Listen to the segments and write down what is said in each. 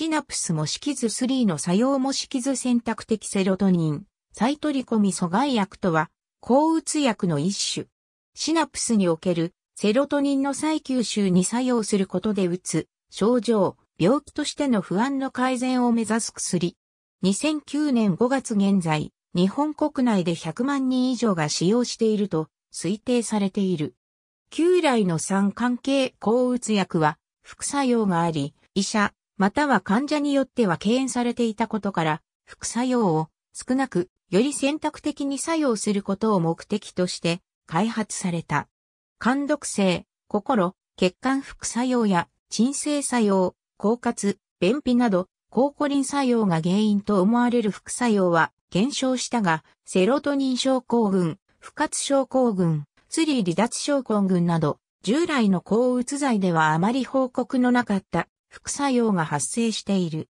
シナプスも式図3の作用も式図選択的セロトニン、再取り込み阻害薬とは、抗うつ薬の一種。シナプスにおけるセロトニンの再吸収に作用することでうつ、症状、病気としての不安の改善を目指す薬。2009年5月現在、日本国内で100万人以上が使用していると推定されている。旧来の3関係抗うつ薬は副作用があり、医者、または患者によっては敬遠されていたことから、副作用を少なく、より選択的に作用することを目的として開発された。肝毒性、心、血管副作用や鎮静作用、狡猾、便秘など、抗コリン作用が原因と思われる副作用は減少したが、セロトニン症候群、不活症候群、スリー離脱症候群など、従来の抗うつ剤ではあまり報告のなかった副作用が発生している。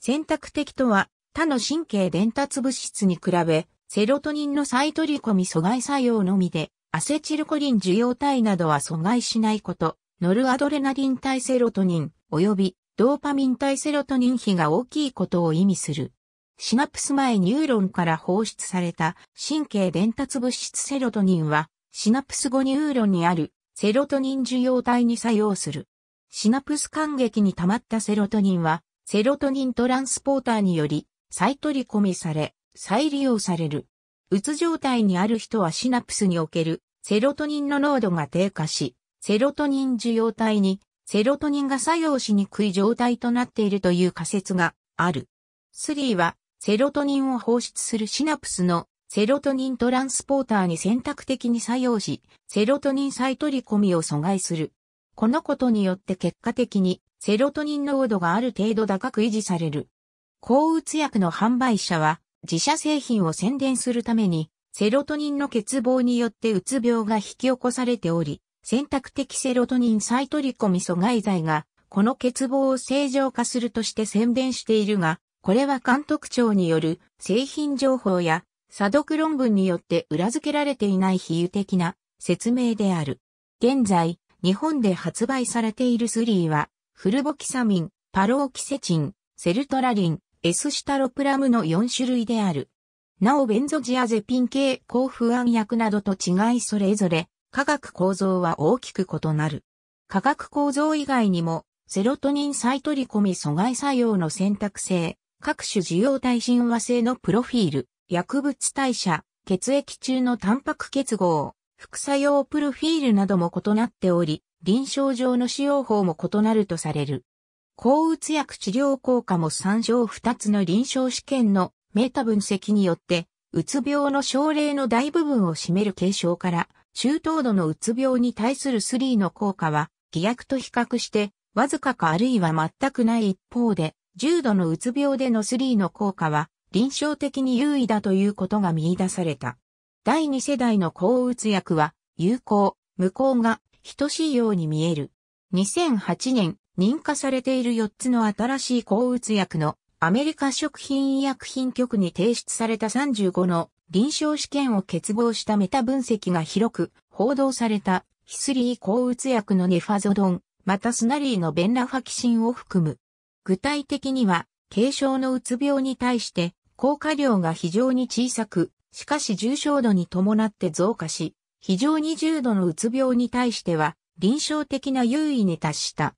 選択的とは、他の神経伝達物質に比べ、セロトニンの再取り込み阻害作用のみで、アセチルコリン受容体などは阻害しないこと、ノルアドレナリン対セロトニン、及びドーパミン対セロトニン比が大きいことを意味する。シナプス前ニューロンから放出された神経伝達物質セロトニンは、シナプス後ニューロンにあるセロトニン受容体に作用する。シナプス感激に溜まったセロトニンは、セロトニントランスポーターにより、再取り込みされ、再利用される。うつ状態にある人はシナプスにおけるセロトニンの濃度が低下し、セロトニン受容体にセロトニンが作用しにくい状態となっているという仮説がある。スリーはセロトニンを放出するシナプスのセロトニントランスポーターに選択的に作用し、セロトニン再取り込みを阻害する。このことによって結果的にセロトニン濃度がある程度高く維持される。抗うつ薬の販売者は自社製品を宣伝するためにセロトニンの欠乏によってうつ病が引き起こされており、選択的セロトニンサイトリコミ阻害剤がこの欠乏を正常化するとして宣伝しているが、これは監督庁による製品情報や査読論文によって裏付けられていない比喩的な説明である。現在、日本で発売されているスリーは、フルボキサミン、パロオキセチン、セルトラリン、エスシタロプラムの4種類である。なおベンゾジアゼピン系抗不安薬などと違いそれぞれ、化学構造は大きく異なる。化学構造以外にも、セロトニン再取り込み阻害作用の選択性、各種受容体神和性のプロフィール、薬物代謝、血液中のタンパク結合、副作用プロフィールなども異なっており、臨床上の使用法も異なるとされる。抗うつ薬治療効果も参照2つの臨床試験のメータ分析によって、うつ病の症例の大部分を占める軽症から、中等度のうつ病に対する3の効果は、偽薬と比較して、わずかかあるいは全くない一方で、重度のうつ病での3の効果は、臨床的に優位だということが見出された。第二世代の抗うつ薬は、有効、無効が等しいように見える。2008年、認可されている4つの新しい抗うつ薬のアメリカ食品医薬品局に提出された35の臨床試験を欠乏したメタ分析が広く報道されたヒスリー抗うつ薬のネファゾドン、またスナリーのベンラファキシンを含む。具体的には、軽症のうつ病に対して効果量が非常に小さく、しかし重症度に伴って増加し、非常に重度のうつ病に対しては臨床的な優位に達した。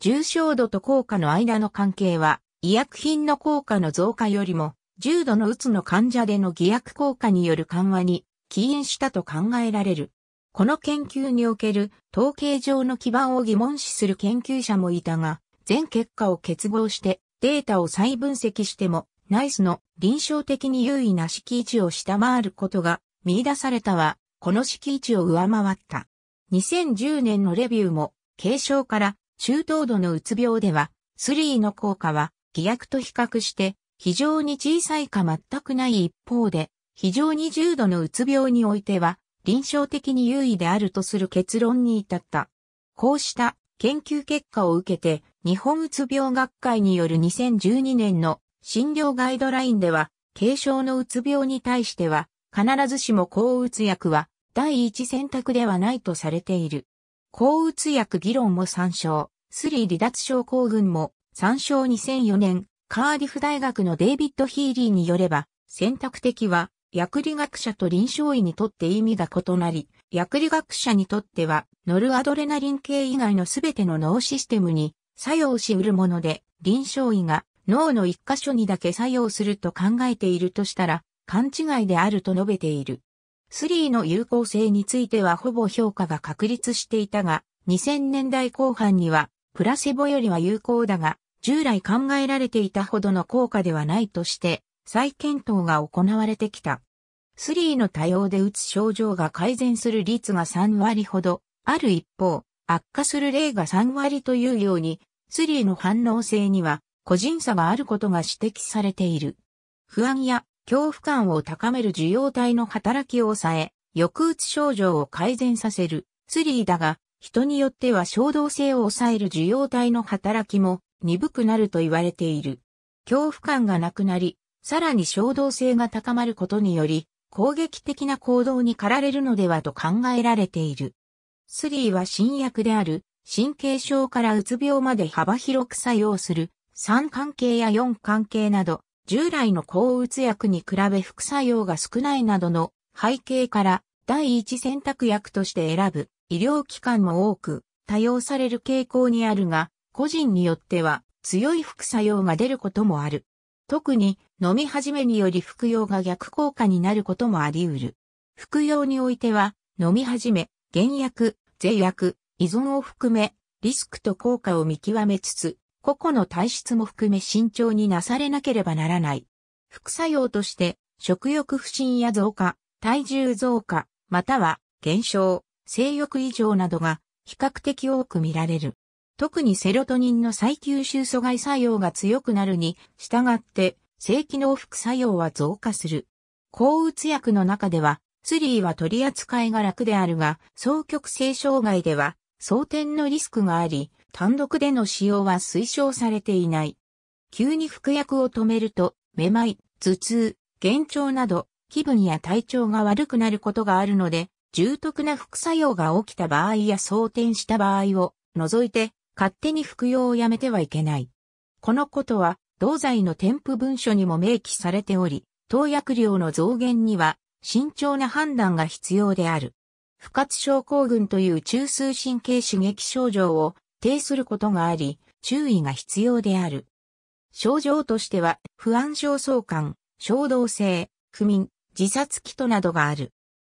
重症度と効果の間の関係は、医薬品の効果の増加よりも、重度のうつの患者での偽薬効果による緩和に起因したと考えられる。この研究における統計上の基盤を疑問視する研究者もいたが、全結果を結合してデータを再分析してもナイスの臨床的に優位な敷地を下回ることが見出されたは、この敷地を上回った。2010年のレビューも、軽症から中等度のうつ病では、スリーの効果は、偽薬と比較して非常に小さいか全くない一方で、非常に重度のうつ病においては、臨床的に優位であるとする結論に至った。こうした研究結果を受けて、日本うつ病学会による2012年の診療ガイドラインでは、軽症のうつ病に対しては、必ずしも抗うつ薬は第一選択ではないとされている。抗うつ薬議論も参照、スリー離脱症候群も参照2004年、カーディフ大学のデイビッド・ヒーリーによれば、選択的は薬理学者と臨床医にとって意味が異なり、薬理学者にとってはノルアドレナリン系以外のすべての脳システムに作用し得るもので、臨床医が脳の一箇所にだけ作用すると考えているとしたら、勘違いであると述べている。スリーの有効性についてはほぼ評価が確立していたが、2000年代後半には、プラセボよりは有効だが、従来考えられていたほどの効果ではないとして、再検討が行われてきた。スリーの多様で打つ症状が改善する率が3割ほど、ある一方、悪化する例が3割というように、スリーの反応性には個人差があることが指摘されている。不安や恐怖感を高める受容体の働きを抑え、抑うつ症状を改善させる、スリーだが、人によっては衝動性を抑える受容体の働きも鈍くなると言われている。恐怖感がなくなり、さらに衝動性が高まることにより、攻撃的な行動に駆られるのではと考えられている。スリーは新薬である、神経症からうつ病まで幅広く作用する3関係や4関係など、従来の抗うつ薬に比べ副作用が少ないなどの背景から第一選択薬として選ぶ医療機関も多く多用される傾向にあるが、個人によっては強い副作用が出ることもある。特に飲み始めにより服用が逆効果になることもあり得る。服用においては飲み始め、減薬、税薬、依存を含めリスクと効果を見極めつつ個々の体質も含め慎重になされなければならない。副作用として、食欲不振や増加、体重増加、または減少、性欲異常などが比較的多く見られる。特にセロトニンの再吸収阻害作用が強くなるに従って性機能副作用は増加する。抗うつ薬の中では、スリーは取り扱いが楽であるが、双極性障害では争点のリスクがあり、単独での使用は推奨されていない。急に服薬を止めると、めまい、頭痛、幻聴など、気分や体調が悪くなることがあるので、重篤な副作用が起きた場合や装填した場合を除いて、勝手に服用をやめてはいけない。このことは、同罪の添付文書にも明記されており、投薬量の増減には慎重な判断が必要である。不活症候群という中枢神経刺激症状を呈することがあり、注意が必要である。症状としては、不安症相関、衝動性、不眠、自殺気となどがある。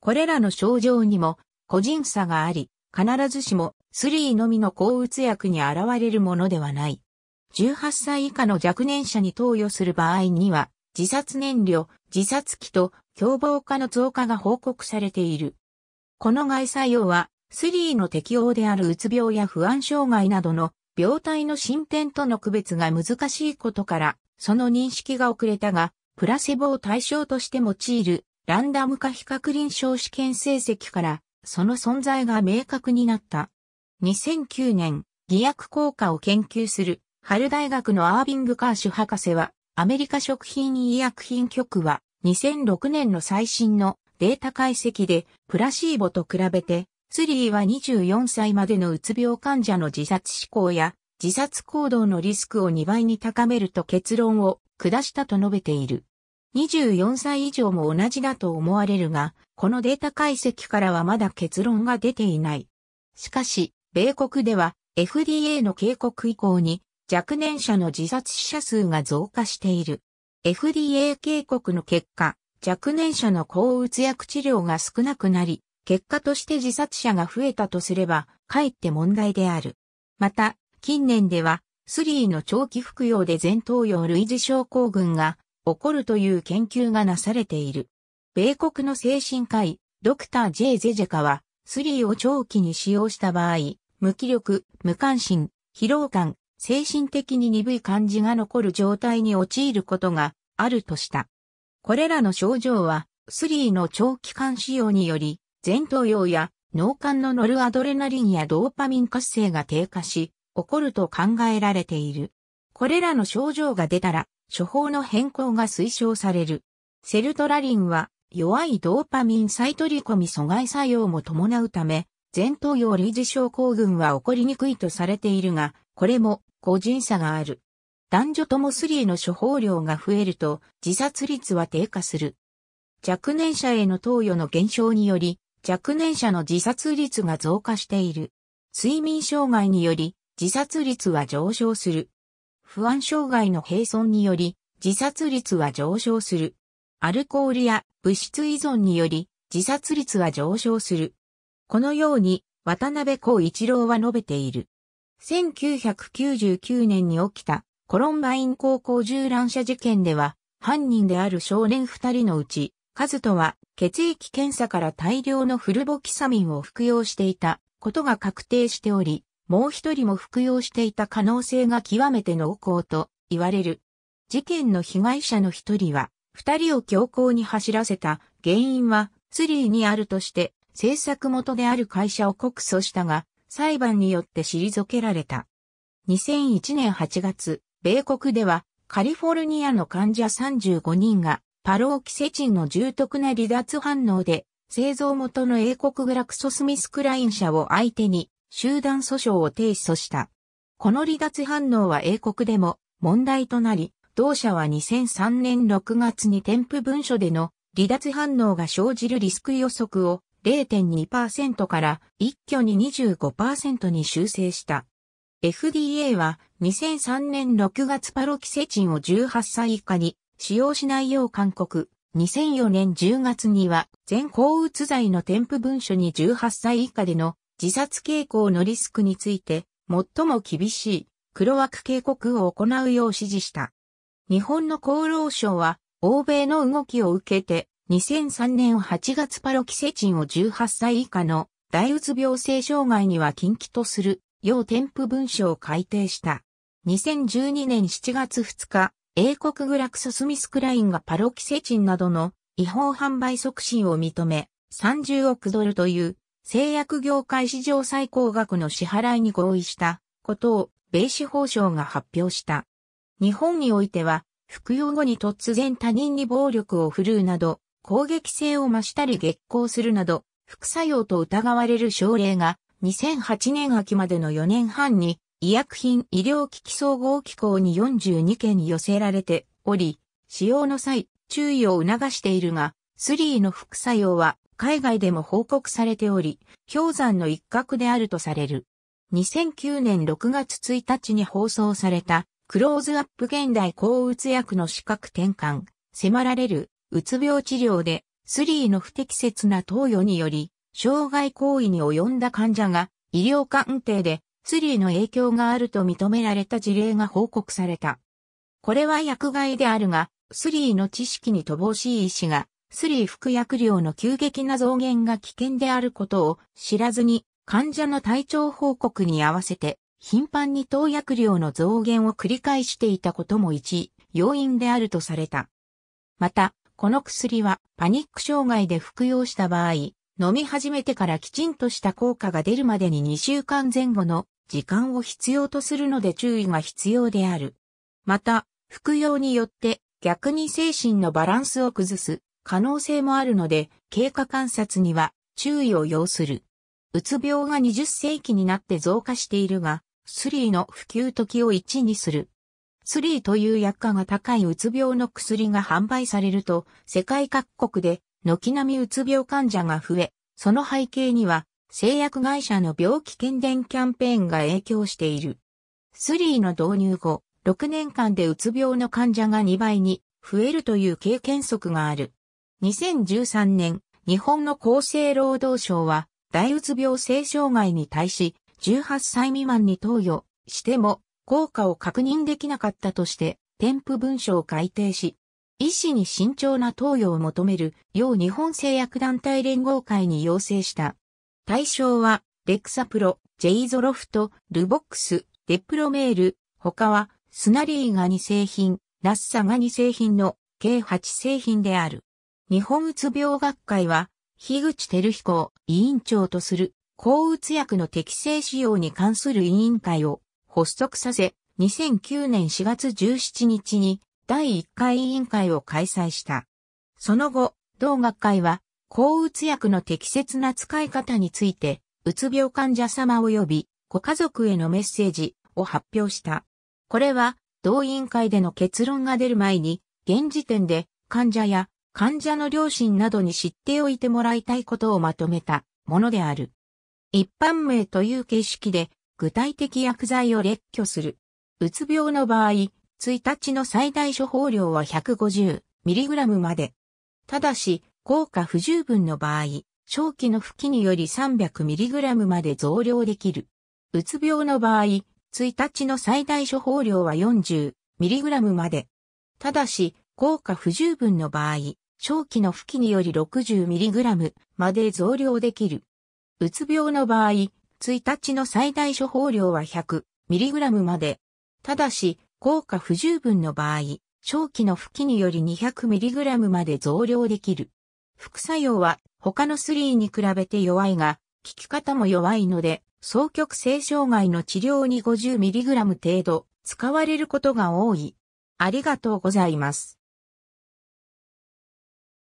これらの症状にも個人差があり、必ずしもスリーのみの抗うつ薬に現れるものではない。18歳以下の若年者に投与する場合には、自殺燃料、自殺気と凶暴化の増加が報告されている。この外作用は、3の適応であるうつ病や不安障害などの病態の進展との区別が難しいことから、その認識が遅れたが、プラセボを対象として用いるランダム化比較臨床試験成績から、その存在が明確になった。2009年、偽薬効果を研究する、ハル大学のアービング・カーシュ博士は、アメリカ食品医薬品局は、2006年の最新のデータ解析でプラシーボと比べて、スリーは24歳までのうつ病患者の自殺志向や自殺行動のリスクを2倍に高めると結論を下したと述べている。24歳以上も同じだと思われるが、このデータ解析からはまだ結論が出ていない。しかし、米国では FDA の警告以降に若年者の自殺死者数が増加している。FDA 警告の結果、若年者の抗うつ薬治療が少なくなり、結果として自殺者が増えたとすれば、かえって問題である。また、近年では、スリーの長期服用で前頭葉類似症候群が起こるという研究がなされている。米国の精神科医、ドクター J. ゼジェカは、スリーを長期に使用した場合、無気力、無関心、疲労感、精神的に鈍い感じが残る状態に陥ることがあるとした。これらの症状は、スリーの長期間使用により、前頭葉や脳幹のノルアドレナリンやドーパミン活性が低下し、起こると考えられている。これらの症状が出たら、処方の変更が推奨される。セルトラリンは、弱いドーパミン再取り込み阻害作用も伴うため、前頭葉類似症候群は起こりにくいとされているが、これも個人差がある。男女ともスリへの処方量が増えると自殺率は低下する。若年者への投与の減少により、若年者の自殺率が増加している。睡眠障害により、自殺率は上昇する。不安障害の併存により、自殺率は上昇する。アルコールや物質依存により、自殺率は上昇する。このように、渡辺孝一郎は述べている。1999年に起きたコロンバイン高校銃乱射事件では、犯人である少年二人のうち、カズトは血液検査から大量のフルボキサミンを服用していたことが確定しており、もう一人も服用していた可能性が極めて濃厚と言われる。事件の被害者の一人は、二人を強行に走らせた原因はツリーにあるとして制作元である会社を告訴したが、裁判によって退けられた。2001年8月、米国ではカリフォルニアの患者35人がパローキセチンの重篤な離脱反応で製造元の英国グラクソスミスクライン社を相手に集団訴訟を提訴した。この離脱反応は英国でも問題となり、同社は2003年6月に添付文書での離脱反応が生じるリスク予測を0.2%から一挙に25%に修正した。FDA は2003年6月パロキセチンを18歳以下に使用しないよう勧告。2004年10月には全抗うつ剤の添付文書に18歳以下での自殺傾向のリスクについて最も厳しい黒枠警告を行うよう指示した。日本の厚労省は欧米の動きを受けて2003年8月パロキセチンを18歳以下の大うつ病性障害には禁忌とする要添付文書を改定した。2012年7月2日、英国グラクソスミスクラインがパロキセチンなどの違法販売促進を認め、30億ドルという製薬業界史上最高額の支払いに合意したことを米司法省が発表した。日本においては、服用後に突然他人に暴力を振るうなど、攻撃性を増したり激行するなど、副作用と疑われる症例が2008年秋までの4年半に医薬品医療機器総合機構に42件寄せられており、使用の際注意を促しているが、スリーの副作用は海外でも報告されており、氷山の一角であるとされる。2009年6月1日に放送された、クローズアップ現代抗うつ薬の資格転換、迫られる、うつ病治療で、スリーの不適切な投与により、障害行為に及んだ患者が医療鑑定でスリーの影響があると認められた事例が報告された。これは薬害であるが、スリーの知識に乏しい医師が、スリー服薬量の急激な増減が危険であることを知らずに、患者の体調報告に合わせて、頻繁に投薬量の増減を繰り返していたことも一要因であるとされた。また、この薬はパニック障害で服用した場合、飲み始めてからきちんとした効果が出るまでに2週間前後の時間を必要とするので注意が必要である。また、服用によって逆に精神のバランスを崩す可能性もあるので、経過観察には注意を要する。うつ病が20世紀になって増加しているが、スリーの普及時を1にする。スリーという薬価が高いうつ病の薬が販売されると、世界各国で軒並みうつ病患者が増え、その背景には、製薬会社の病気検伝キャンペーンが影響している。スリーの導入後、6年間でうつ病の患者が2倍に増えるという経験則がある。2013年、日本の厚生労働省は、大うつ病性障害に対し、18歳未満に投与しても、効果を確認できなかったとして、添付文書を改定し、医師に慎重な投与を求める要日本製薬団体連合会に要請した。対象は、レクサプロ、ジェイゾロフト、ルボックス、デプロメール、他は、スナリーがニ製品、ナッサがニ製品の計8製品である。日本うつ病学会は、樋口照彦委員長とする抗うつ薬の適正使用に関する委員会を発足させ、2009年4月17日に第1回委員会を開催した。その後、同学会は、抗うつ薬の適切な使い方について、うつ病患者様及びご家族へのメッセージを発表した。これは、同委員会での結論が出る前に、現時点で患者や患者の両親などに知っておいてもらいたいことをまとめたものである。一般名という形式で具体的薬剤を列挙する。うつ病の場合、1日の最大処方量は 150mg まで。ただし、効果不十分の場合、正気の吹きにより 300mg まで増量できる。うつ病の場合、1日の最大処方量は 40mg まで。ただし、効果不十分の場合、正気の吹きにより 60mg まで増量できる。うつ病の場合、1日の最大処方量は 100mg まで。ただし、効果不十分の場合、長期の吹きにより 200mg まで増量できる。副作用は他の3に比べて弱いが、効き方も弱いので、双極性障害の治療に 50mg 程度使われることが多い。ありがとうございます。